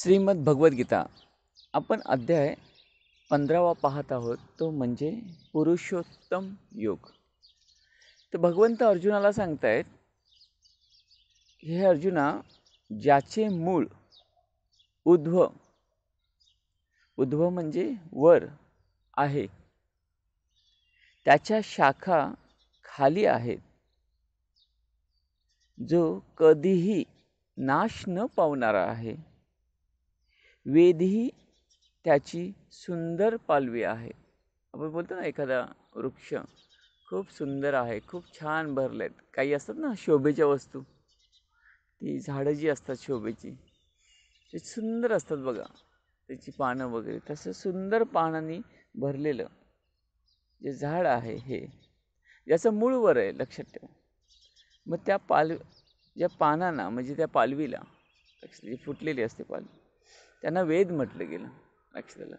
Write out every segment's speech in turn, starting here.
श्रीमद गीता आपण अध्याय पंधरावा पाहत आहोत तो म्हणजे पुरुषोत्तम योग तर भगवंत अर्जुनाला सांगतायत हे अर्जुना ज्याचे मूळ उद्ध्व उद्ध्व म्हणजे वर आहे त्याच्या शाखा खाली आहेत जो कधीही नाश न पावणारा आहे वेद ही त्याची सुंदर पालवी आहे आपण बोलतो ना एखादा वृक्ष खूप सुंदर आहे खूप छान भरलेत आहेत काही असतात ना शोभेच्या वस्तू ती झाडं जी असतात शोभेची ती सुंदर असतात बघा त्याची पानं वगैरे तसं सुंदर पानांनी भरलेलं जे झाड आहे हे याचं मूळ वर आहे लक्षात ठेवा मग त्या पाल या पानांना म्हणजे त्या पालवीला जी फुटलेली असते पालवी त्यांना वेद म्हटलं गेलं अक्षराला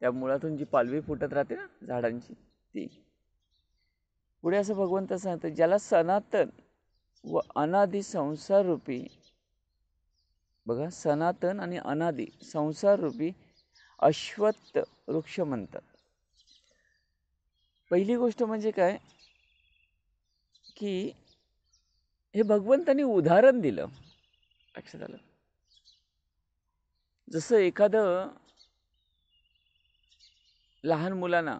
त्या मुळातून जी पालवी फुटत राहते ना झाडांची ती पुढे असं भगवंत सांगतं ज्याला सनातन व अनादी संसार रूपी बघा सनातन आणि अनादी संसार रूपी अश्वत्थ वृक्ष म्हणतात पहिली गोष्ट म्हणजे काय की हे भगवंतांनी उदाहरण दिलं लक्षात जसं एखादं लहान मुलांना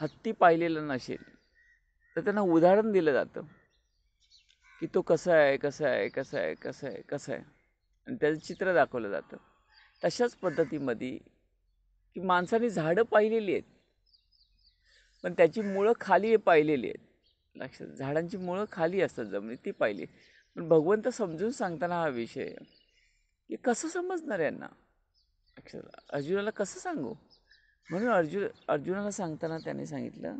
हत्ती पाहिलेलं नसेल तर त्यांना उदाहरण दिलं जातं की तो कसा आहे कसा आहे कसा आहे कसा आहे कसा आहे आणि त्याचं चित्र दाखवलं जातं तशाच पद्धतीमध्ये की माणसाने झाडं पाहिलेली आहेत पण त्याची मुळं खाली पाहिलेली आहेत लक्षात झाडांची मुळं खाली असतात जमिनीत ती पाहिली पण भगवंत समजून सांगताना हा विषय की कसं समजणार यांना अक्षर अर्जुनाला कसं सांगू म्हणून अर्जुन अर्जुनाला सांगताना त्याने सांगितलं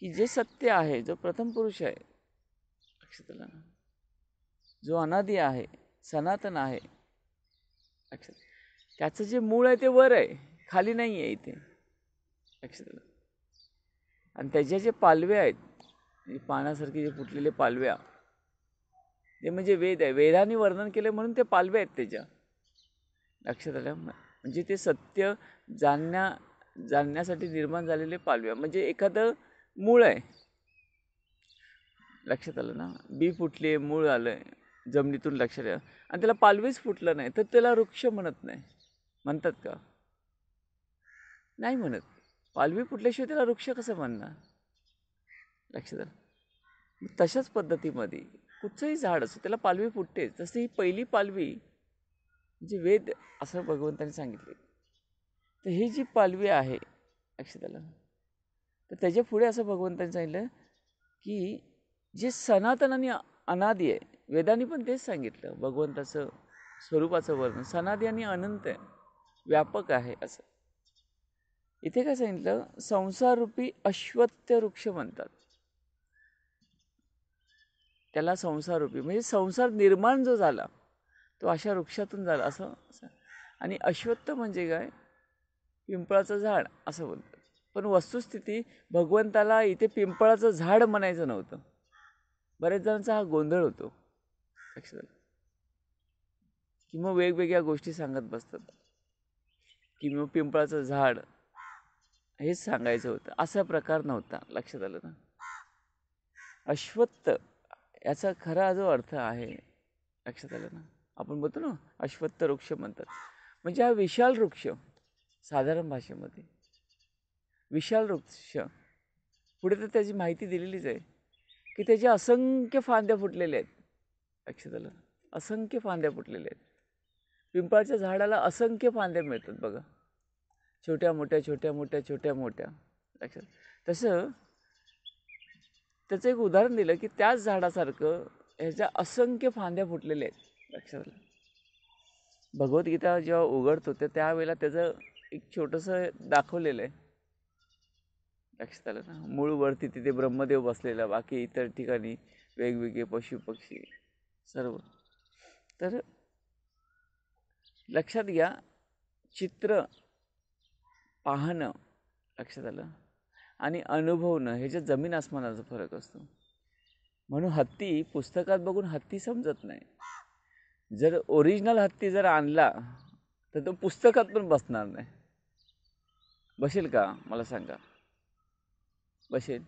की जे सत्य आहे जो प्रथम पुरुष आहे अक्षताला जो अनादी आहे सनातन आहे अक्षत त्याचं जे मूळ आहे ते वर आहे खाली नाही आहे इथे अक्षताला आणि त्याच्या जे पालवे आहेत म्हणजे पानासारखे जे फुटलेले पालव्या ते म्हणजे वेद आहे वेदाने वर्णन केलं म्हणून ते पालवे आहेत त्याच्या लक्षात आलं म्हणजे ते सत्य जाणण्या जाणण्यासाठी निर्माण झालेले पालव्या म्हणजे एखादं मूळ आहे लक्षात आलं ना बी फुटले मूळ आलं जमिनीतून लक्षात आलं आणि त्याला पालवीच फुटलं नाही तर त्याला वृक्ष म्हणत नाही म्हणतात का नाही म्हणत पालवी फुटल्याशिवाय त्याला वृक्ष कसं म्हणणार लक्षात आलं तशाच पद्धतीमध्ये कुठचंही झाड असो त्याला पालवी फुटते तसं ही पहिली पालवी म्हणजे वेद असं भगवंतांनी सांगितले तर ही जी पालवी आहे अक्षताला तर त्याच्या पुढे असं भगवंतांनी सांगितलं की जे सनातन आणि अनादी आहे वेदांनी पण तेच सांगितलं भगवंताचं स्वरूपाचं वर्णन सनादी आणि अनंत आहे व्यापक आहे असं इथे काय सांगितलं संसाररूपी अश्वत्थ वृक्ष म्हणतात त्याला संसाररूपी म्हणजे संसार निर्माण जो झाला तो अशा वृक्षातून झाला असं आणि अश्वत्थ म्हणजे काय पिंपळाचं झाड असं बोलतात पण वस्तुस्थिती भगवंताला इथे पिंपळाचं झाड म्हणायचं नव्हतं बऱ्याच जणांचा हा गोंधळ होतो लक्षात किंवा वेगवेगळ्या गोष्टी सांगत बसतात किंवा पिंपळाचं झाड हेच सांगायचं होतं असा प्रकार नव्हता लक्षात आलं ना अश्वत्थ याचा खरा जो अर्थ आहे लक्षात आलं ना आपण बोलतो ना अश्वत्थ वृक्ष म्हणतात म्हणजे हा विशाल वृक्ष साधारण भाषेमध्ये विशाल वृक्ष पुढे तर त्याची माहिती दिलेलीच आहे की त्याच्या असंख्य फांद्या फुटलेल्या आहेत अक्षताला असंख्य फांद्या फुटलेल्या आहेत पिंपळाच्या झाडाला असंख्य फांद्या मिळतात बघा छोट्या मोठ्या छोट्या मोठ्या छोट्या मोठ्या लक्षात तसं त्याचं एक उदाहरण दिलं की त्याच झाडासारखं ह्याच्या असंख्य फांद्या फुटलेल्या आहेत लक्षात आलं भगवद्गीता जेव्हा उघडतो ते त्यावेळेला त्याचं एक छोटंसं दाखवलेलं आहे लक्षात आलं ना मूळ वरती तिथे ब्रह्मदेव बसलेला बाकी इतर ठिकाणी वेगवेगळे पशुपक्षी सर्व तर लक्षात घ्या चित्र पाहणं लक्षात आलं आणि अनुभवणं ह्याच्यात जमीन आसमानाचा फरक असतो म्हणून हत्ती पुस्तकात बघून हत्ती समजत नाही जर ओरिजिनल हत्ती जर आणला तर तो पुस्तकात पण बसणार नाही बसेल का मला सांगा बसेल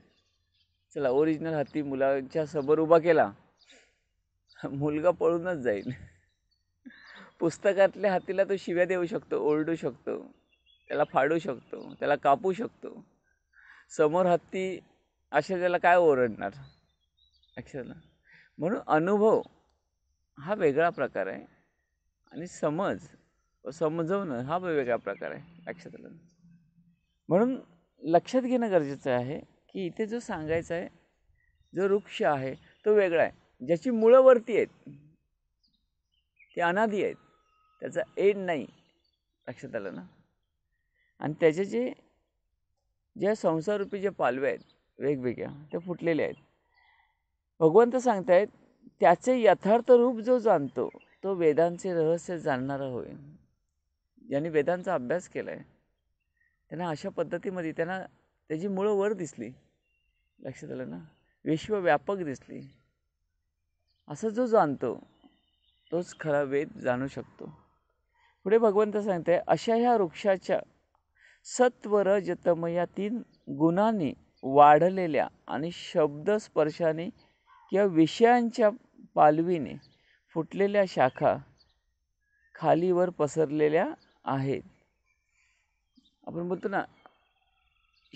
चला ओरिजिनल हत्ती मुलांच्या समोर उभा केला मुलगा पळूनच जाईल पुस्तकातल्या हत्तीला तो शिव्या देऊ शकतो ओरडू शकतो त्याला फाडू शकतो त्याला कापू शकतो समोर हत्ती असे त्याला काय ओरडणार अक्षरला म्हणून अनुभव हा वेगळा प्रकार आहे आणि समज समजवणं हा वेगळा प्रकार आहे लक्षात आलं म्हणून लक्षात घेणं गरजेचं आहे की इथे जो सांगायचा आहे जो वृक्ष आहे तो वेगळा आहे ज्याची मुळं वरती आहेत ते अनादी आहेत त्याचा एड नाही लक्षात आलं ना आणि त्याचे जे ज्या संसाररूपी ज्या पालव्या आहेत वेगवेगळ्या त्या फुटलेल्या आहेत भगवंत सांगतायत त्याचे यथार्थ रूप जो जाणतो तो वेदांचे रहस्य जाणणारा होय ज्यांनी वेदांचा अभ्यास केला आहे त्यांना अशा पद्धतीमध्ये त्यांना त्याची मुळं वर दिसली लक्षात आलं ना विश्वव्यापक दिसली असं जो जाणतो तोच खरा वेद जाणू शकतो पुढे भगवंत सांगते अशा ह्या वृक्षाच्या सत्व रजतम या तीन गुणांनी वाढलेल्या आणि शब्दस्पर्शाने किंवा विषयांच्या पालवीने फुटलेल्या शाखा खालीवर पसरलेल्या आहेत आपण बोलतो ना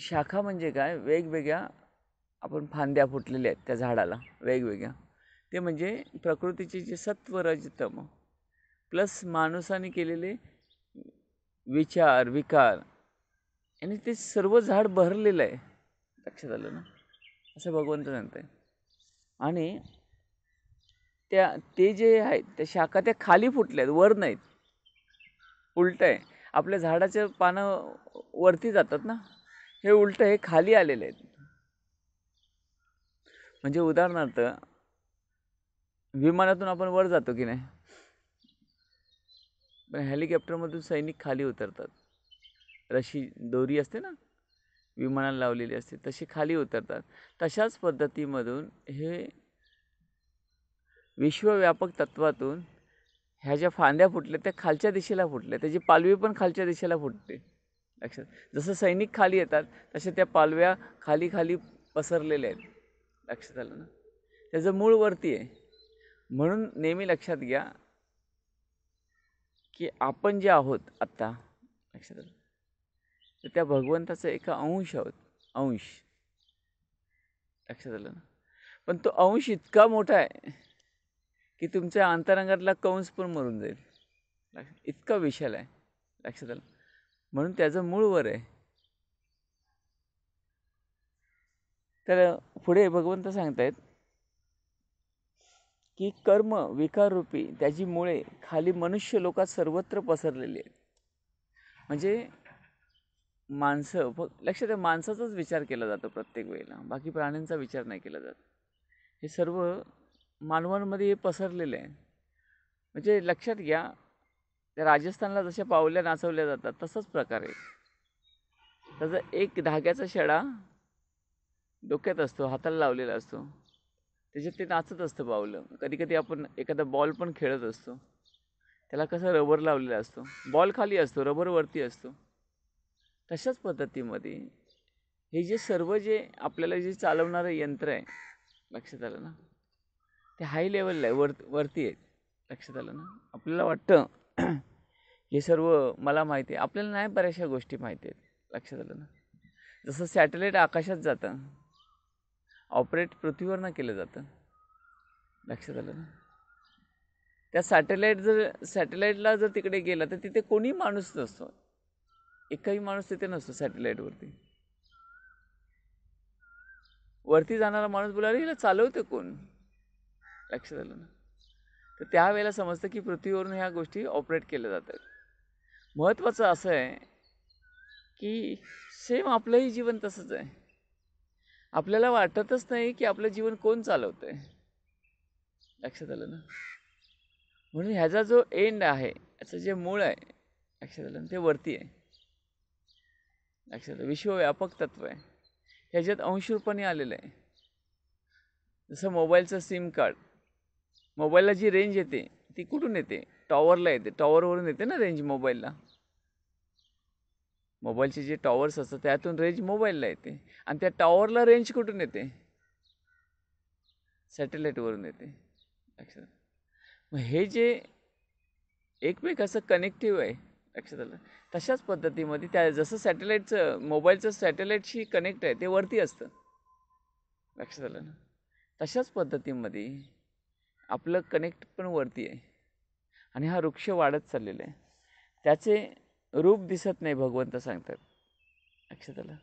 शाखा म्हणजे काय वेगवेगळ्या आपण फांद्या फुटलेल्या आहेत त्या झाडाला वेगवेगळ्या ते म्हणजे प्रकृतीचे जे सत्व रजतम प्लस माणसाने केलेले विचार विकार आणि ते सर्व झाड बहरलेलं आहे लक्षात आलं ना असं भगवंत सांगत आहे आणि त्या ते जे आहेत त्या शाखा त्या खाली फुटल्या आहेत वर नाहीत उलट आहे आपल्या झाडाचे पानं वरती जातात ना हे उलट हे खाली आलेले आहेत म्हणजे उदाहरणार्थ विमानातून आपण वर जातो की नाही पण हेलिकॉप्टरमधून सैनिक खाली उतरतात रशी दोरी असते ना विमानाला लावलेली असते तशी खाली उतरतात तशाच पद्धतीमधून हे विश्वव्यापक तत्त्वातून ह्या ज्या फांद्या फुटल्या त्या खालच्या दिशेला फुटल्या त्याची पालवी पण खालच्या दिशेला फुटते लक्षात जसं सैनिक खाली येतात तसे त्या पालव्या खाली खाली पसरलेल्या आहेत लक्षात आलं ना त्याचं मूळ वरती आहे म्हणून नेहमी लक्षात घ्या की आपण जे आहोत आत्ता लक्षात आलं तर त्या भगवंताचा एक अंश आहोत अंश लक्षात आलं ना पण तो अंश इतका मोठा आहे की तुमच्या अंतरंगातला कंस पण मरून जाईल इतका विशाल आहे लक्षात आलं म्हणून त्याचं मूळ वर आहे तर पुढे भगवंत सांगतायत की कर्म विकार रूपी त्याची मुळे खाली मनुष्य लोकात सर्वत्र पसरलेली आहेत म्हणजे माणसं लक्षात आहे माणसाचाच विचार केला जातो प्रत्येक वेळेला बाकी प्राण्यांचा विचार नाही केला जात हे सर्व मानवांमध्ये पसरलेलं आहे म्हणजे लक्षात घ्या राजस्थानला जशा पावल्या नाचवल्या जातात तसाच प्रकार आहे त्याचा एक धाग्याचा शेडा डोक्यात असतो हाताला लावलेला असतो त्याच्यात ते नाचत असतं पावलं कधीकधी आपण एखादा बॉल पण खेळत असतो त्याला कसं रबर लावलेला असतो बॉल खाली असतो रबरवरती असतो तशाच पद्धतीमध्ये हे जे सर्व जे आपल्याला जे चालवणारं यंत्र आहे लक्षात आलं ना ते हाय लेवलला आहे वर वरती आहेत लक्षात आलं ना आपल्याला वाटतं हे सर्व मला माहिती आहे आपल्याला नाही बऱ्याचशा गोष्टी माहिती आहेत लक्षात आलं ना जसं सॅटेलाईट आकाशात जातं ऑपरेट पृथ्वीवरनं केलं जातं लक्षात आलं ना त्या सॅटेलाईट जर सॅटेलाईटला जर तिकडे गेला तर तिथे कोणी माणूस नसतो एकही माणूस तिथे नसतो सॅटेलाईटवरती वरती जाणारा माणूस बोला हिला चालवते कोण लक्ष झालं ना तर त्यावेळेला समजतं की पृथ्वीवरून ह्या गोष्टी ऑपरेट केल्या जातात महत्त्वाचं असं आहे की सेम आपलंही जीवन तसंच आहे आपल्याला वाटतच नाही की आपलं जीवन कोण चालवतं आहे लक्षात आलं ना म्हणून ह्याचा जो एंड आहे याचं जे मूळ आहे लक्षात आलं ते वरती आहे लक्षात आलं विश्वव्यापक तत्व आहे ह्याच्यात अंशूरपणे आलेलं आहे जसं मोबाईलचं सिम कार्ड मोबाईलला जी रेंज येते ती कुठून येते टॉवरला येते टॉवरवरून येते ना रेंज मोबाईलला मोबाईलचे जे टॉवर्स असतात त्यातून रेंज मोबाईलला येते आणि त्या टॉवरला रेंज कुठून येते सॅटेलाईटवरून येते लक्षात मग हे जे एकमेकाचं कनेक्टिव्ह आहे लक्षात आलं तशाच पद्धतीमध्ये त्या जसं सॅटेलाईटचं मोबाईलचं सॅटेलाईटशी कनेक्ट आहे ते वरती असतं लक्षात आलं ना तशाच पद्धतीमध्ये आपलं कनेक्ट पण वरती आहे आणि हा वृक्ष वाढत चाललेला आहे त्याचे रूप दिसत नाही भगवंत सांगतात अक्षताला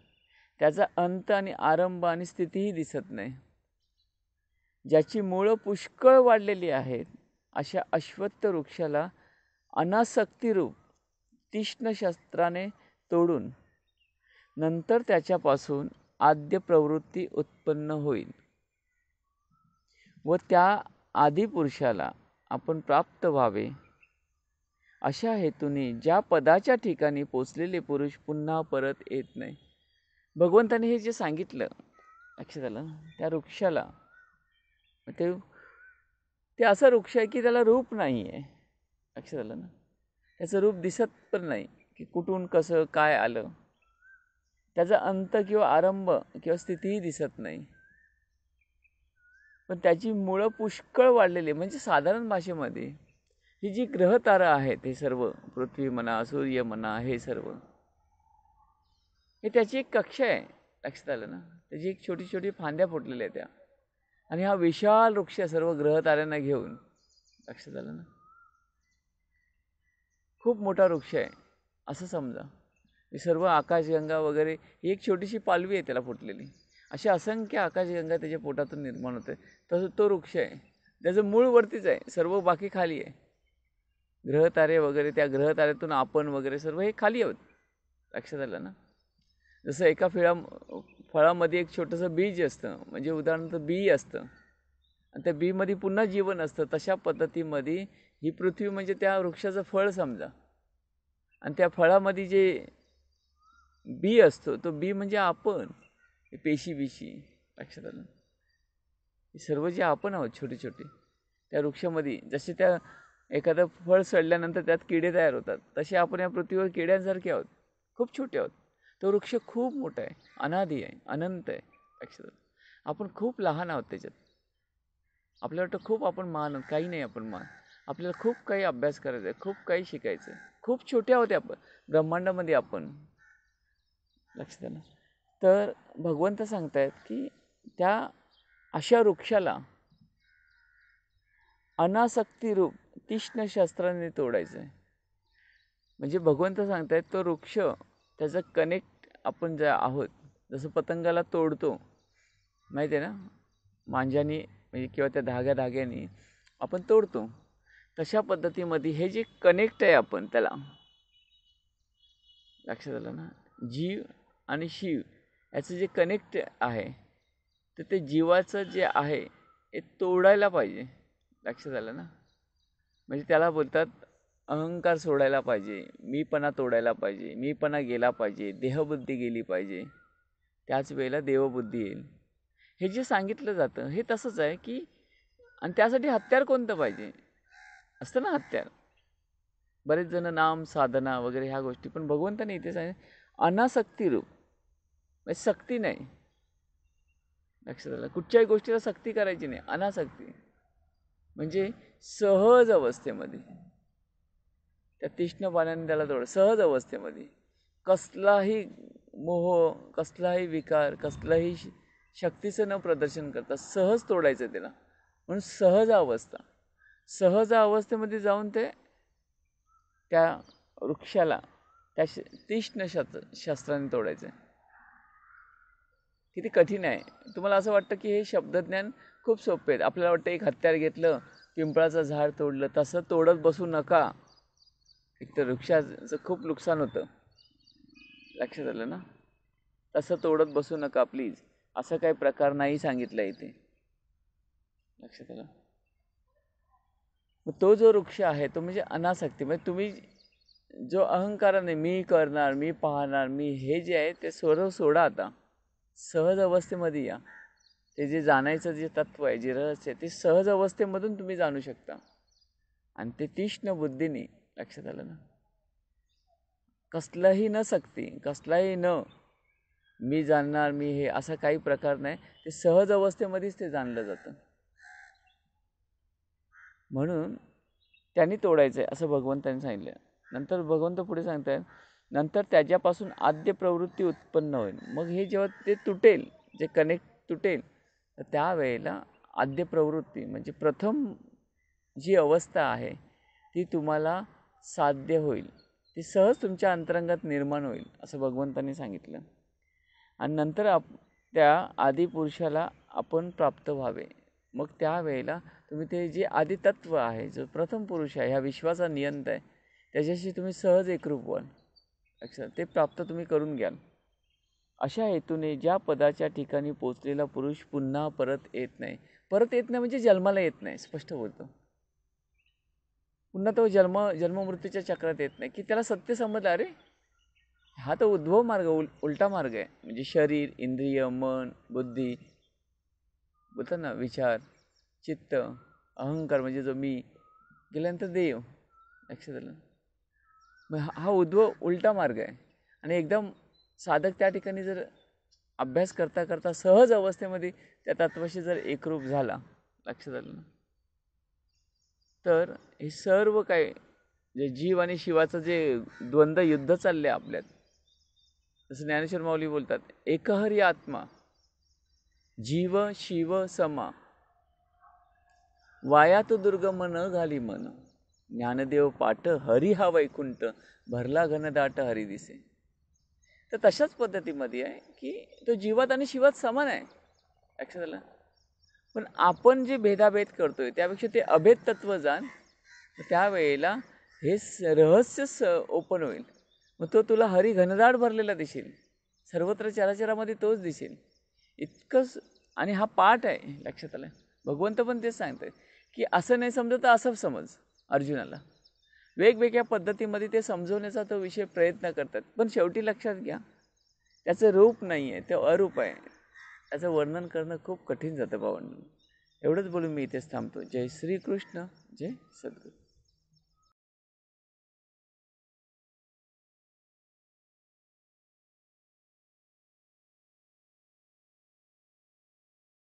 त्याचा अंत आणि आरंभ आणि स्थितीही दिसत नाही ज्याची मुळं पुष्कळ वाढलेली आहेत अशा अश्वत्थ वृक्षाला अनासक्तीरूप तीक्ष्णशास्त्राने तोडून नंतर त्याच्यापासून आद्य प्रवृत्ती उत्पन्न होईल व त्या आदिपुरुषाला आपण प्राप्त व्हावे अशा हेतूने ज्या पदाच्या ठिकाणी पोचलेले पुरुष पुन्हा परत येत नाही भगवंताने हे जे सांगितलं लक्षात आलं त्या वृक्षाला ते ते असं वृक्ष आहे की त्याला रूप नाही आहे लक्षात आलं ना त्याचं रूप दिसत पण नाही की कुठून कसं काय आलं त्याचा अंत किंवा आरंभ किंवा स्थितीही दिसत नाही पण त्याची मुळं पुष्कळ वाढलेली म्हणजे साधारण भाषेमध्ये ही जी ग्रहतारा आहेत हे सर्व पृथ्वी म्हणा सूर्य म्हणा हे सर्व हे त्याची एक कक्षा आहे लक्षात आलं ना त्याची एक छोटी छोटी फांद्या फुटलेल्या त्या आणि हा विशाल वृक्ष सर्व ग्रहताऱ्यांना घेऊन लक्षात आलं ना खूप मोठा वृक्ष आहे असं समजा हे सर्व आकाशगंगा वगैरे ही एक छोटीशी पालवी आहे त्याला फुटलेली अशी असंख्य आकाशगंगा त्याच्या पोटातून निर्माण होते तसं तो वृक्ष आहे त्याचं मूळ वरतीच आहे सर्व बाकी खाली आहे ग्रहतारे वगैरे त्या ग्रहताऱ्यातून आपण वगैरे सर्व हे खाली आहोत लक्षात आलं ना जसं एका फिळा फळामध्ये एक छोटंसं बीज असतं म्हणजे उदाहरणार्थ बी असतं आणि त्या बीमध्ये पुन्हा जीवन असतं तशा पद्धतीमध्ये ही पृथ्वी म्हणजे त्या वृक्षाचं फळ समजा आणि त्या फळामध्ये जे बी असतो तो बी म्हणजे आपण हे पेशी बिशी लक्षात आलं हे सर्व जे आपण आहोत छोटे छोटे त्या वृक्षामध्ये जसे त्या एखादं फळ सडल्यानंतर त्यात किडे तयार होतात तसे आपण या पृथ्वीवर किड्यांसारखे आहोत खूप छोटे आहोत तो वृक्ष खूप मोठा आहे अनादी आहे अनंत आहे लक्षात आलं आपण खूप लहान आहोत त्याच्यात आपल्या वाटतं खूप आपण मान आहोत काही नाही आपण मान आपल्याला खूप काही अभ्यास करायचा आहे खूप काही शिकायचं आहे खूप छोटे आहोत आपण ब्रह्मांडामध्ये आपण लक्षात आलं तर भगवंत सांगत आहेत की त्या अशा वृक्षाला रूप तीक्ष्ण शास्त्राने तोडायचं आहे म्हणजे भगवंत सांगत आहेत तो वृक्ष त्याचं कनेक्ट आपण जे आहोत जसं पतंगाला तोडतो माहिती आहे ना मांजानी म्हणजे किंवा त्या धाग्या धाग्याने आपण तोडतो तशा पद्धतीमध्ये हे जे कनेक्ट आहे आपण त्याला लक्षात आलं ना जीव आणि शिव याचं जे कनेक्ट आहे तर ते जीवाचं जे आहे ते तोडायला पाहिजे लक्षात आलं ना म्हणजे त्याला बोलतात अहंकार सोडायला पाहिजे मीपणा तोडायला पाहिजे मीपणा गेला पाहिजे देहबुद्धी गेली पाहिजे त्याच वेळेला देवबुद्धी येईल हे जे सांगितलं जातं हे तसंच आहे की आणि त्यासाठी हत्यार कोणतं पाहिजे असतं ना हत्यार बरेच जण नाम साधना वगैरे ह्या गोष्टी पण भगवंताने इथे सांगितलं अनासक्ती म्हणजे सक्ती नाही लक्षात आलं कुठच्याही गोष्टीला सक्ती करायची नाही अनासक्ती म्हणजे सहज अवस्थेमध्ये त्या तीक्ष्ण पाण्याने त्याला जोड सहज अवस्थेमध्ये कसलाही मोह कसलाही विकार कसलाही शक्तीचं न प्रदर्शन करता सहज तोडायचं त्याला म्हणून सहज अवस्था सहज अवस्थेमध्ये जाऊन ते त्या वृक्षाला त्या श तीक्ष्ण शास्त्र शस्त्राने तोडायचं आहे किती कठीण आहे तुम्हाला असं वाटतं की हे शब्दज्ञान खूप सोपे आहेत आपल्याला वाटतं एक हत्यार घेतलं पिंपळाचं झाड तोडलं तसं तोडत बसू नका एक तर वृक्षाचं खूप नुकसान होतं लक्षात आलं ना तसं तोडत बसू नका प्लीज असं काही प्रकार नाही सांगितलं इथे लक्षात आलं तो जो वृक्ष आहे तो म्हणजे अनासक्ती म्हणजे तुम्ही जो अहंकाराने मी करणार मी पाहणार मी हे जे आहे ते सर्व सोडा आता सहज अवस्थेमध्ये या ते जे जाणायचं जे तत्व आहे जे रहस्य आहे ते सहज अवस्थेमधून तुम्ही जाणू शकता आणि ते तीक्ष्ण बुद्धीने लक्षात आलं ना कसलंही न सक्ती कसलाही न मी जाणणार मी हे असा काही प्रकार नाही ते सहज अवस्थेमध्येच ते जाणलं जातं म्हणून त्यांनी तोडायचं आहे असं भगवंतांनी सांगितलं नंतर भगवंत पुढे सांगतात नंतर त्याच्यापासून आद्य प्रवृत्ती उत्पन्न होईल मग हे जेव्हा ते तुटेल जे कनेक्ट तुटेल तर त्यावेळेला आद्य प्रवृत्ती म्हणजे प्रथम जी अवस्था आहे ती तुम्हाला साध्य होईल ती सहज तुमच्या अंतरंगात निर्माण होईल असं भगवंतांनी सांगितलं आणि नंतर आप त्या आदिपुरुषाला आपण प्राप्त व्हावे मग त्यावेळेला तुम्ही ते जे आदितत्व आहे जो प्रथम पुरुष आहे ह्या विश्वाचा नियंत आहे त्याच्याशी तुम्ही सहज एकरूप व्हाल अच्छा ते प्राप्त तुम्ही करून घ्याल अशा हेतूने ज्या पदाच्या ठिकाणी पोचलेला पुरुष पुन्हा परत येत नाही परत येत नाही म्हणजे जन्माला येत नाही स्पष्ट बोलतो पुन्हा तो जन्म जन्ममृत्यूच्या चक्रात येत नाही की त्याला सत्य समजलं अरे हा तो उद्भव मार्ग उल उलटा मार्ग आहे म्हणजे शरीर इंद्रिय मन बुद्धी बोलतात ना विचार चित्त अहंकार म्हणजे जो मी गेल्यानंतर देव लक्षात आलं हा उद्व उलटा मार्ग आहे आणि एकदम साधक त्या ठिकाणी जर अभ्यास करता करता सहज अवस्थेमध्ये त्या तत्वाशी जर एकरूप झाला लक्षात आलं ना तर हे सर्व काय जे जीव आणि शिवाचं जे द्वंद्व युद्ध चालले आपल्यात जसं ज्ञानेश्वर माऊली बोलतात एकहरी आत्मा जीव शिव समा वायात दुर्गम न घाली मन ज्ञानदेव पाठ हरी हा वैकुंठ भरला घनदाट हरी दिसे तर तशाच पद्धतीमध्ये आहे की तो जीवात आणि शिवात समान आहे लक्षात आलं पण आपण जे भेदाभेद करतोय त्यापेक्षा ते अभेद तत्व जाण त्यावेळेला हे रहस्य स ओपन होईल मग तो तुला हरी घनदाट भरलेला दिसेल सर्वत्र चराचरामध्ये तोच दिसेल इतकंच आणि हा पाठ आहे लक्षात आलं भगवंत पण तेच सांगतात की असं नाही समजत तर असं समज अर्जुनाला वेगवेगळ्या पद्धतीमध्ये ते समजवण्याचा तो विषय प्रयत्न करतात पण शेवटी लक्षात घ्या त्याचं रूप नाही आहे ते अरूप आहे त्याचं वर्णन करणं खूप कठीण जातं भावांना एवढंच बोलून मी इथेच थांबतो जय श्रीकृष्ण जय सद्गुरू